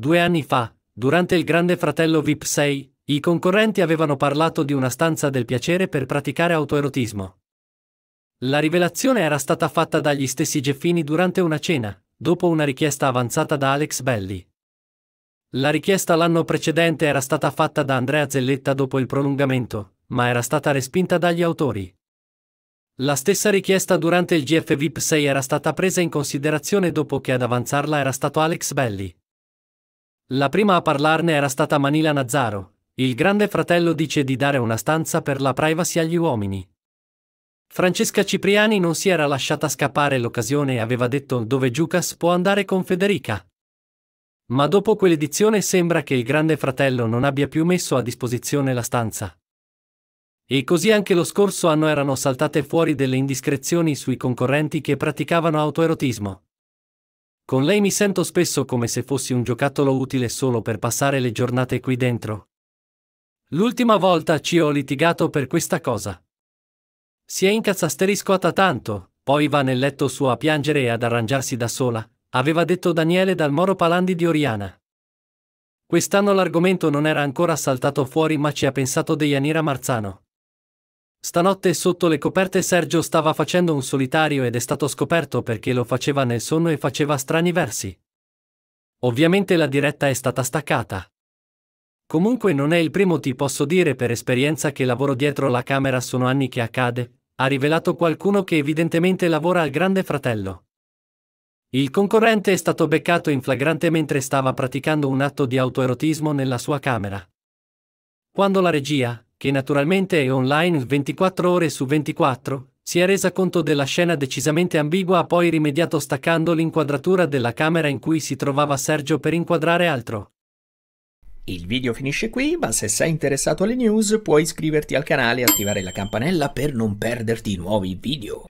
Due anni fa, durante il Grande Fratello VIP 6, i concorrenti avevano parlato di una stanza del piacere per praticare autoerotismo. La rivelazione era stata fatta dagli stessi Geffini durante una cena, dopo una richiesta avanzata da Alex Belli. La richiesta l'anno precedente era stata fatta da Andrea Zelletta dopo il prolungamento, ma era stata respinta dagli autori. La stessa richiesta durante il GF VIP 6 era stata presa in considerazione dopo che ad avanzarla era stato Alex Belli. La prima a parlarne era stata Manila Nazzaro. Il grande fratello dice di dare una stanza per la privacy agli uomini. Francesca Cipriani non si era lasciata scappare l'occasione e aveva detto dove Giucas può andare con Federica. Ma dopo quell'edizione sembra che il grande fratello non abbia più messo a disposizione la stanza. E così anche lo scorso anno erano saltate fuori delle indiscrezioni sui concorrenti che praticavano autoerotismo. Con lei mi sento spesso come se fossi un giocattolo utile solo per passare le giornate qui dentro. L'ultima volta ci ho litigato per questa cosa. Si è incazzasteriscota tanto, poi va nel letto suo a piangere e ad arrangiarsi da sola, aveva detto Daniele dal Moro Palandi di Oriana. Quest'anno l'argomento non era ancora saltato fuori ma ci ha pensato Deianira Marzano. Stanotte sotto le coperte Sergio stava facendo un solitario ed è stato scoperto perché lo faceva nel sonno e faceva strani versi. Ovviamente la diretta è stata staccata. Comunque non è il primo ti posso dire per esperienza che lavoro dietro la camera sono anni che accade, ha rivelato qualcuno che evidentemente lavora al grande fratello. Il concorrente è stato beccato in flagrante mentre stava praticando un atto di autoerotismo nella sua camera. Quando la regia, che naturalmente è online 24 ore su 24, si è resa conto della scena decisamente ambigua ha poi rimediato staccando l'inquadratura della camera in cui si trovava Sergio per inquadrare altro. Il video finisce qui, ma se sei interessato alle news puoi iscriverti al canale e attivare la campanella per non perderti nuovi video.